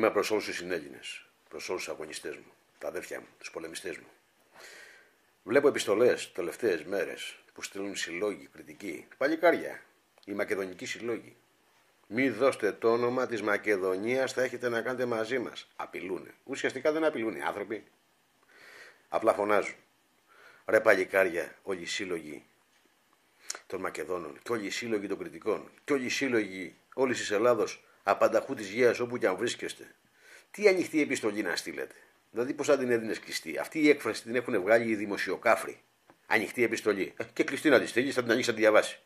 μήνυμα προς όλους τους συνέλληνες, προς όλους τους αγωνιστές μου, τα αδέρφια μου, τους πολεμιστές μου. Βλέπω επιστολές τελευταίες μέρες που στείλουν συλλόγοι, κριτικοί, παλικάρια, οι μακεδονικοί συλλόγοι. Μη δώστε το όνομα της Μακεδονίας, θα έχετε να κάνετε μαζί μας. Απειλούν. Ουσιαστικά δεν απειλούν οι άνθρωποι. Απλά φωνάζουν. Ρε παλικάρια, όλοι οι σύλλογοι των Μακεδόνων και όλοι οι σύλλογοι των κριτικών και όλοι οι σύλλογοι όλης της Ελλάδος απανταχού της γεία όπου και αν βρίσκεστε. Τι ανοιχτή επιστολή να στείλετε. Δηλαδή, πώς θα την έδινες κλειστή. Αυτή η έκφραση την έχουν βγάλει οι δημοσιοκάφροι. Ανοιχτή επιστολή. Ε, και κλειστή να τη στείλεις, θα την ανοίξεις, να τη διαβάσει.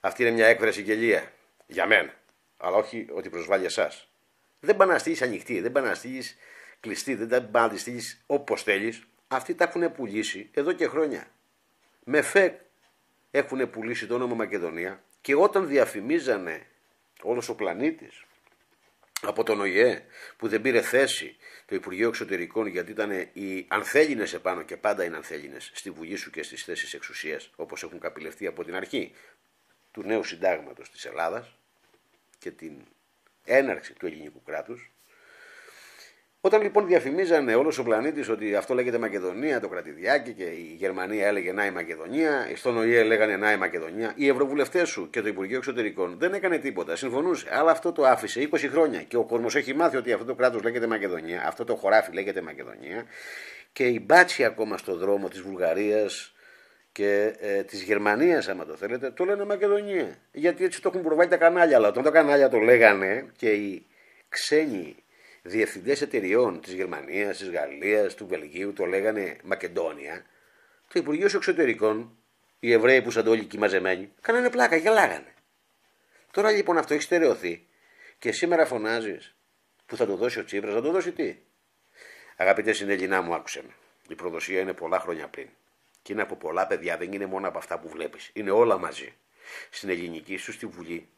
Αυτή είναι μια έκφραση γελία. Για μένα. Αλλά όχι ότι προσβάλλει εσάς. Δεν πάνε να στείλεις ανοιχτή, δεν πάνε να στείλεις κλειστή, δεν πάνε να τη στείλεις όπως θέλεις. Αυτοί τα έχουν πουλήσει εδώ και χρόνια. Με φεκ έχουν πουλήσει το όνομα Μακεδονία και όταν διαφημίζανε όλος ο πλανήτης από τον ΟΙΕ που δεν πήρε θέση το Υπουργείο Εξωτερικών γιατί ήταν οι ανθέλινες επάνω και πάντα είναι ανθέλινες στη Βουλή σου και στις θέσεις εξουσίας όπως έχουν καπηλευτεί από την αρχή του νέου συντάγματος της Ελλάδας και την έναρξη του ελληνικού κράτους όταν λοιπόν διαφημίζανε όλος ο πλανήτης ότι αυτό λέγεται Μακεδονία, το κρατηδιάκι και η Γερμανία έλεγε Να η Μακεδονία, στον ΟΗΕ λέγανε Να η Μακεδονία, οι ευρωβουλευτές σου και το Υπουργείο Εξωτερικών δεν έκανε τίποτα, συμφωνούσε, αλλά αυτό το άφησε 20 χρόνια και ο κόσμος έχει μάθει ότι αυτό το κράτος λέγεται Μακεδονία, αυτό το χωράφι λέγεται Μακεδονία και η μπάτση ακόμα στο δρόμο της Βουλγαρίας και ε, της Γερμανίας, άμα το θέλετε, το λένε Μακεδονία. Γιατί έτσι το έχουν προβάλει τα κανάλια. Αλλά όταν τα κανάλια το λέγανε και οι ξένοι διευθυντές εταιριών της Γερμανίας, της Γαλλίας, του Βελγίου, το λέγανε Μακεδόνια, το Υπουργείο Εξωτερικών, οι Εβραίοι που σαν όλοι εκεί μαζεμένοι, κάνανε πλάκα, γελάγανε. Τώρα λοιπόν αυτό έχει στερεωθεί και σήμερα φωνάζεις που θα το δώσει ο Τσίπρας, θα το δώσει τι. Αγαπητέ συνέλληνά μου, άκουσε με. Η προδοσία είναι πολλά χρόνια πριν. Και είναι από πολλά παιδιά, δεν είναι μόνο από αυτά που βλέπεις. Είναι όλα μαζί. Στην ελληνική σου στη Βουλή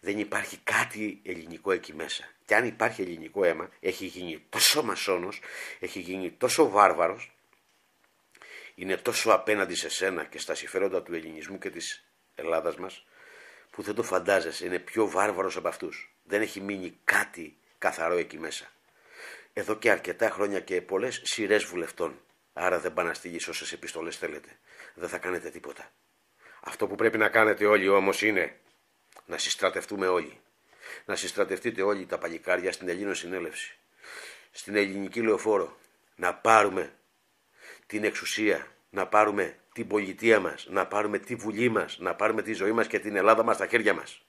δεν υπάρχει κάτι ελληνικό εκεί μέσα. Και αν υπάρχει ελληνικό αίμα, έχει γίνει τόσο μασόνος, έχει γίνει τόσο βάρβαρος, είναι τόσο απέναντι σε σένα και στα συμφέροντα του ελληνισμού και της Ελλάδας μας, που δεν το φαντάζεσαι, είναι πιο βάρβαρος από αυτούς. Δεν έχει μείνει κάτι καθαρό εκεί μέσα. Εδώ και αρκετά χρόνια και πολλές σειρές βουλευτών. Άρα δεν πάνε να όσες επιστολές θέλετε. Δεν θα κάνετε τίποτα. Αυτό που πρέπει να κάνετε όλοι όμως είναι να συστρατευτούμε όλοι. Να συστρατευτείτε όλοι τα παλικάρια στην Ελλήνο Συνέλευση, στην Ελληνική Λεωφόρο, να πάρουμε την εξουσία, να πάρουμε την πολιτεία μας, να πάρουμε τη βουλή μας, να πάρουμε τη ζωή μας και την Ελλάδα μας στα χέρια μας.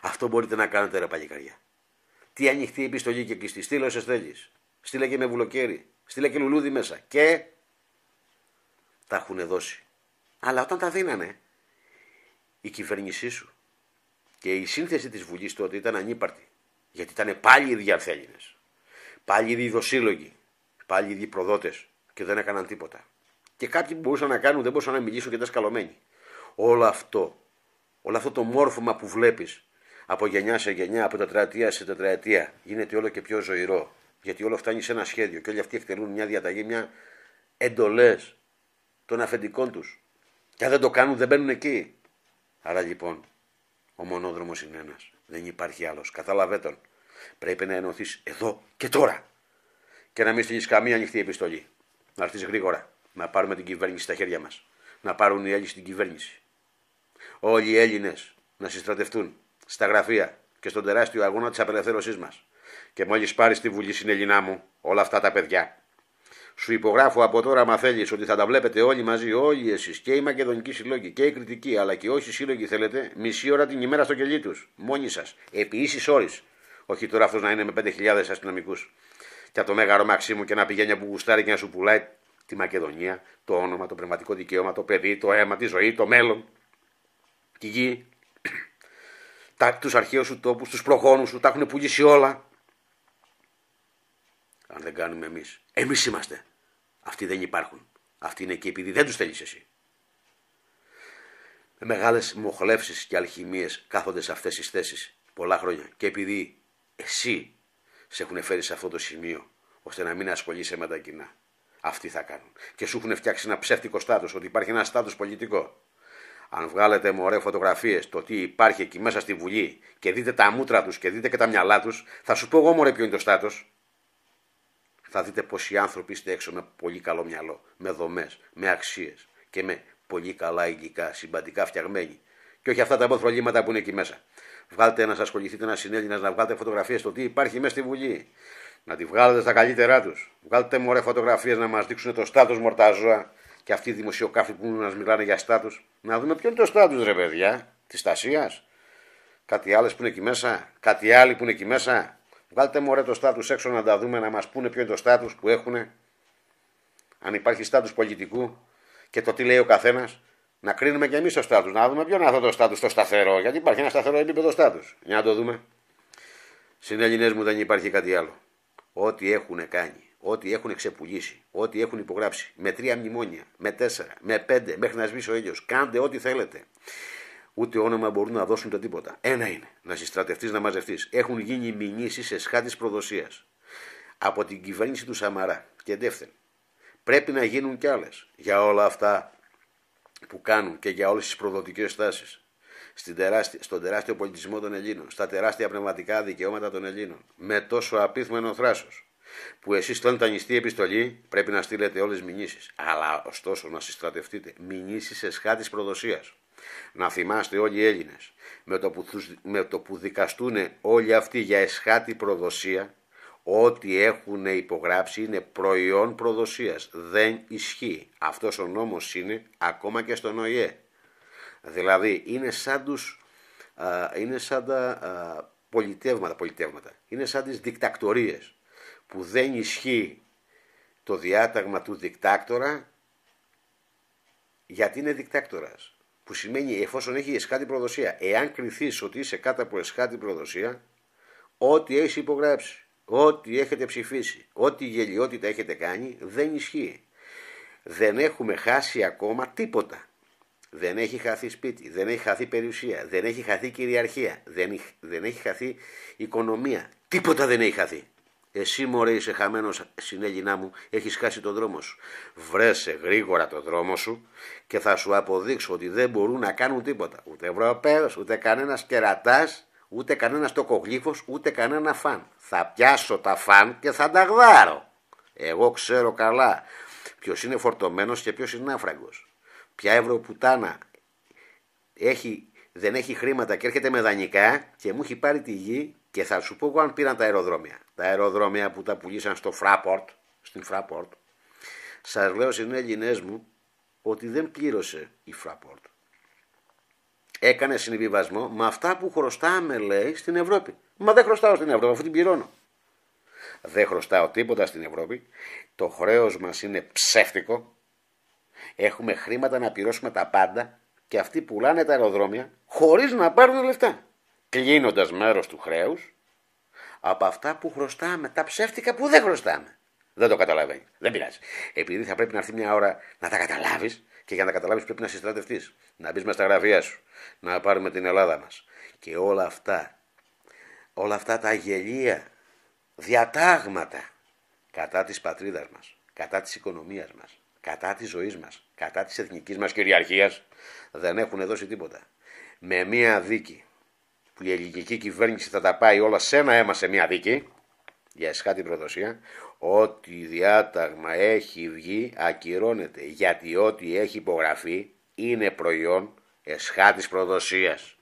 Αυτό μπορείτε να κάνετε ρε παλικάρια. Τι ανοιχτή επιστολή και κλειστή, στείλε όσες θέλεις. Στείλε και με βουλοκαίρι, στείλε και λουλούδι μέσα και τα έχουν δώσει. Αλλά όταν τα δίνανε, η κυβέρνησή σου και η σύνθεση της Βουλής τότε ήταν ανύπαρτη. Γιατί ήταν πάλι οι ίδιοι Πάλι οι ίδιοι δοσύλλογοι. Πάλι οι ίδιοι Και δεν έκαναν τίποτα. Και κάποιοι που μπορούσαν να κάνουν δεν μπορούσαν να μιλήσουν και ήταν σκαλωμένοι. Όλο αυτό, όλο αυτό το μόρφωμα που βλέπεις από γενιά σε γενιά, από τετραετία σε τετραετία, γίνεται όλο και πιο ζωηρό. Γιατί όλο φτάνει σε ένα σχέδιο και όλοι αυτοί εκτελούν μια διαταγή, μια εντολές των αφεντικών τους. Και αν δεν το κάνουν, δεν μπαίνουν εκεί. Άρα λοιπόν, ο μονόδρομος είναι ένας. Δεν υπάρχει άλλος. Κατάλαβε τον. Πρέπει να ενωθείς εδώ και τώρα. Και να μην στείλεις καμία ανοιχτή επιστολή. Να έρθεις γρήγορα. Να πάρουμε την κυβέρνηση στα χέρια μας. Να πάρουν οι Έλληνες την κυβέρνηση. Όλοι οι Έλληνες να συστρατευτούν στα γραφεία και στον τεράστιο αγώνα της απελευθέρωσής μας. Και μόλις πάρεις τη Βουλή στην Ελληνά μου όλα αυτά τα παιδιά σου υπογράφω από τώρα, μα θέλεις, ότι θα τα βλέπετε όλοι μαζί, όλοι εσείς και οι μακεδονικοί συλλόγοι και οι κριτικοί, αλλά και όσοι σύλλογοι θέλετε, μισή ώρα την ημέρα στο κελί τους, μόνοι σας, επί ίσης όρη. Όχι τώρα αυτός να είναι με 5.000 αστυνομικούς. Και από το μέγαρο μου και να πηγαίνει από γουστάρι και να σου πουλάει τη Μακεδονία, το όνομα, το πνευματικό δικαίωμα, το παιδί, το αίμα, τη ζωή, το μέλλον, τη γη, τους αρχαίους σου τόπους, τους προγόνους σου, τα έχουν πουλήσει όλα αν δεν κάνουμε εμείς. Εμείς είμαστε. Αυτοί δεν υπάρχουν. Αυτοί είναι εκεί επειδή δεν τους θέλεις εσύ. Με μεγάλες μοχλεύσεις και αλχημίες κάθονται σε αυτές τις θέσεις πολλά χρόνια και επειδή εσύ σε έχουν φέρει σε αυτό το σημείο ώστε να μην ασχολείσαι με τα κοινά. Αυτοί θα κάνουν. Και σου έχουν φτιάξει ένα ψεύτικο στάτο, ότι υπάρχει ένα στάτο πολιτικό. Αν βγάλετε μωρέ φωτογραφίες το τι υπάρχει εκεί μέσα στη Βουλή και δείτε τα μούτρα τους και δείτε και τα μυαλά τους, θα σου πω εγώ μωρέ ποιο είναι το στάτος θα δείτε πως οι άνθρωποι είστε έξω με πολύ καλό μυαλό, με δομές, με αξίες και με πολύ καλά υλικά, συμπαντικά φτιαγμένοι. Και όχι αυτά τα προβλήματα που είναι εκεί μέσα. Βγάλτε να σας ασχοληθείτε ένα συνέλληνα, να βγάλετε φωτογραφίες στο τι υπάρχει μέσα στη Βουλή. Να τη βγάλετε στα καλύτερά τους. Βγάλτε μωρέ φωτογραφίες να μας δείξουν το στάτος, Μορταζόα και αυτοί οι δημοσιοκάφοι που μας μιλάνε για στάτους. Να δούμε ποιο είναι το στάτους, ρε παιδιά, της Στασία. Κάτι άλλες που είναι εκεί μέσα, κάτι άλλοι που είναι εκεί μέσα. Βάλτε μου ωραία το στάτους έξω να τα δούμε, να μας πούνε ποιο είναι το στάτους που έχουν. Αν υπάρχει στάτους πολιτικού και το τι λέει ο καθένας. Να κρίνουμε και εμείς το στάτους, να δούμε ποιο είναι αυτό το στάτους, το σταθερό. Γιατί υπάρχει ένα σταθερό επίπεδο στάτους. Για να το δούμε. Συνέλληνες μου δεν υπάρχει κάτι άλλο. Ό,τι έχουν κάνει, ό,τι έχουν ξεπουλήσει, ό,τι έχουν υπογράψει, με τρία μνημόνια, με τέσσερα, με πέντε, μέχρι να σβήσει ο ήλιος, κάντε ό,τι θέλετε ούτε όνομα μπορούν να δώσουν τα τίποτα. Ένα είναι, να συστρατευτείς, να μαζευτείς. Έχουν γίνει μηνύσεις σε της προδοσίας από την κυβέρνηση του Σαμαρά. Και δεύτερον, πρέπει να γίνουν κι άλλες για όλα αυτά που κάνουν και για όλες τις προδοτικές τάσει. Στον τεράστιο πολιτισμό των Ελλήνων, στα τεράστια πνευματικά δικαιώματα των Ελλήνων, με τόσο απίθμενο θράσος που εσείς όταν τα νηστή επιστολή, πρέπει να στείλετε όλες μηνύσεις. Αλλά ωστόσο να συστρατευτείτε. Μηνύσεις της προδοσίας. Να θυμάστε όλοι οι Έλληνες, με το που, με το που δικαστούν όλοι αυτοί για εσχάτη προδοσία, ό,τι έχουν υπογράψει είναι προϊόν προδοσίας. Δεν ισχύει. Αυτός ο νόμος είναι ακόμα και στον ΟΗΕ. Δηλαδή είναι σαν, είναι σαν τα πολιτεύματα, πολιτεύματα. Είναι σαν τις δικτακτορίες που δεν ισχύει το διάταγμα του δικτάκτορα γιατί είναι δικτάκτορας που σημαίνει εφόσον έχει εσχάτη προδοσία. Εάν κριθεί ότι είσαι κάτω από εσχάτη προδοσία, ό,τι έχεις υπογράψει, ό,τι έχετε ψηφίσει, ό,τι γελιότητα έχετε κάνει, δεν ισχύει. Δεν έχουμε χάσει ακόμα τίποτα. Δεν έχει χαθεί σπίτι, δεν έχει χαθεί περιουσία, δεν έχει χαθεί κυριαρχία, δεν, δεν έχει χαθεί οικονομία. Τίποτα δεν έχει χαθεί. Εσύ μωρέ είσαι χαμένος Έλληνα μου, έχεις χάσει τον δρόμο σου. Βρέσε γρήγορα τον δρόμο σου και θα σου αποδείξω ότι δεν μπορούν να κάνουν τίποτα. Ούτε Ευρωπαίος, ούτε κανένας κερατάς, ούτε κανένας τοκογλύφος, ούτε κανένα φαν. Θα πιάσω τα φαν και θα τα γδάρω. Εγώ ξέρω καλά Ποιος είναι φορτωμένος και ποιος είναι άφραγκος. Ποια Ευρωπουτάνα έχει, δεν έχει χρήματα και έρχεται με δανεικά και μου έχει πάρει τη γη και θα σου πω εγώ αν πήραν τα αεροδρόμια. Τα αεροδρόμια που τα πουλήσαν στο Fraport, στην Fraport, σας λέω συνέλληνέ μου ότι δεν πλήρωσε η Fraport. Έκανε συμβιβασμό με αυτά που χρωστάμε, λέει, στην Ευρώπη. Μα δεν χρωστάω στην Ευρώπη, αφού την πληρώνω. Δεν χρωστάω τίποτα στην Ευρώπη. Το χρέος μας είναι ψεύτικο. Έχουμε χρήματα να πληρώσουμε τα πάντα και αυτοί πουλάνε τα αεροδρόμια χωρίς να πάρουν λεφτά κλείνοντας μέρος του χρέους από αυτά που χρωστάμε, τα ψεύτικα που δεν χρωστάμε. Δεν το καταλαβαίνει. Δεν πειράζει. Επειδή θα πρέπει να έρθει μια ώρα να τα καταλάβεις και για να τα καταλάβεις πρέπει να συστρατευτείς. Να μπεις μέσα στα γραφεία σου. Να πάρουμε την Ελλάδα μας. Και όλα αυτά, όλα αυτά τα γελία, διατάγματα κατά της πατρίδας μας, κατά της οικονομίας μας, κατά της ζωής μας, κατά της εθνικής μας κυριαρχίας δεν έχουν δώσει τίποτα. Με μία δίκη που η ελληνική κυβέρνηση θα τα πάει όλα σε ένα αίμα σε μια δίκη για εσχάτη προδοσία ότι διάταγμα έχει βγει ακυρώνεται γιατί ό,τι έχει υπογραφεί είναι προϊόν εσχάτης προδοσίας.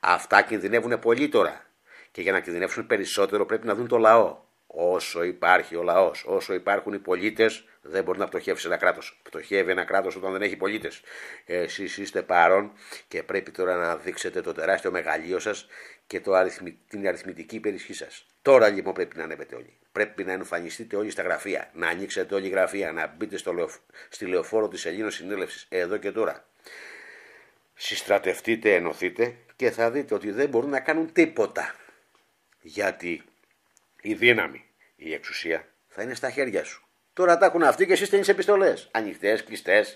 Αυτά κινδυνεύουν πολύ τώρα και για να κινδυνεύσουν περισσότερο πρέπει να δουν το λαό. Όσο υπάρχει ο λαός, όσο υπάρχουν οι πολίτες, δεν μπορεί να πτωχεύσει ένα κράτος. Πτωχεύει ένα κράτος όταν δεν έχει πολίτες. Εσείς είστε παρόν και πρέπει τώρα να δείξετε το τεράστιο μεγαλείο σας και το την αριθμητική υπερισχύ σας. Τώρα λοιπόν πρέπει να ανέβετε όλοι. Πρέπει να εμφανιστείτε όλοι στα γραφεία, να ανοίξετε όλη η γραφεία, να μπείτε στο στη λεωφόρο της Ελλήνων Συνέλευσης εδώ και τώρα. Συστρατευτείτε, ενωθείτε και θα δείτε ότι δεν μπορούν να κάνουν τίποτα. Γιατί η δύναμη, η εξουσία θα είναι στα χέρια σου. Τώρα τα έχουν αυτοί και εσύ στέλνεις επιστολές. Ανοιχτές, κλειστές.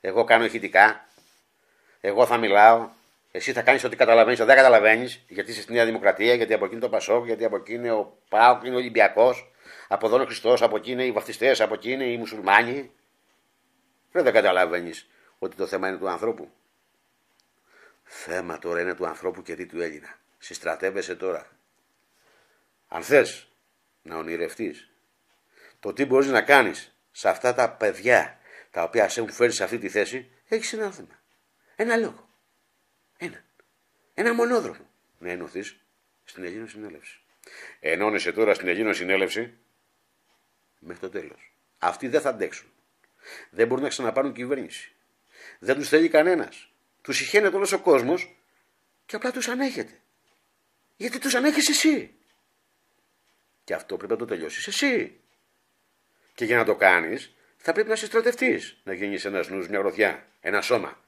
Εγώ κάνω ηχητικά. Εγώ θα μιλάω. Εσύ θα κάνεις ό,τι καταλαβαίνεις, δεν καταλαβαίνεις. Γιατί είσαι στη Νέα Δημοκρατία, γιατί από εκεί είναι το Πασόκ, γιατί από εκεί είναι ο Πάοκ, είναι ο Ολυμπιακός. Από εδώ είναι ο Χριστός, από εκεί είναι οι βαφτιστές, από εκεί είναι οι μουσουλμάνοι. Δεν καταλαβαίνεις ότι το θέμα είναι του ανθρώπου. Θέμα τώρα είναι του ανθρώπου και τι του Έλληνα. Συστρατεύεσαι τώρα. Αν θες να ονειρευτείς το τι μπορείς να κάνεις σε αυτά τα παιδιά τα οποία σε έχουν φέρει σε αυτή τη θέση, έχεις ένα θέμα, Ένα λόγο. Ένα. Ένα μονόδρομο να ενωθείς στην Ελλήνων Συνέλευση. Ενώνεσαι τώρα στην Ελλήνων Συνέλευση μέχρι το τέλος. Αυτοί δεν θα αντέξουν. Δεν μπορούν να ξαναπάρουν κυβέρνηση. Δεν τους θέλει κανένας. Τους ηχαίνεται όλος ο κόσμος και απλά τους ανέχεται. Γιατί τους ανέχεις εσύ. Και αυτό πρέπει να το τελειώσεις εσύ. Και για να το κάνεις, θα πρέπει να συστρατευτεί, να γίνει ένας νους, μια ροδιά, ένα σώμα.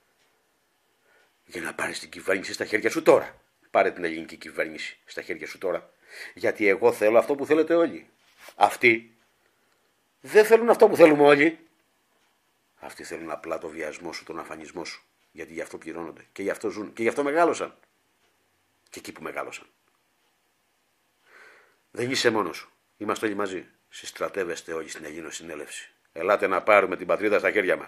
Για να πάρεις την κυβέρνηση στα χέρια σου τώρα. Πάρε την ελληνική κυβέρνηση στα χέρια σου τώρα. Γιατί εγώ θέλω αυτό που θέλετε όλοι. Αυτοί δεν θέλουν αυτό που θέλουμε όλοι. Αυτοί θέλουν απλά το βιασμό σου, τον αφανισμό σου. Γιατί γι' αυτό πληρώνονται. Και γι' αυτό ζουν. Και γι' αυτό μεγάλωσαν. Και εκεί που μεγάλωσαν. Δεν είσαι μόνος σου. Είμαστε όλοι μαζί. Συστρατεύεστε όλοι στην Ελλήνο Συνέλευση. Ελάτε να πάρουμε την πατρίδα στα χέρια μας.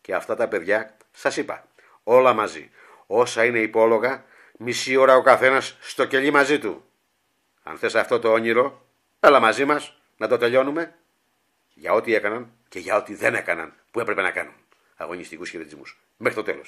Και αυτά τα παιδιά, σας είπα, όλα μαζί. Όσα είναι υπόλογα, μισή ώρα ο καθένας στο κελί μαζί του. Αν θες αυτό το όνειρο, έλα μαζί μας να το τελειώνουμε. Για ό,τι έκαναν και για ό,τι δεν έκαναν που έπρεπε να κάνουν. Αγωνιστικούς χαιρετισμούς. Μέχρι το τέλος.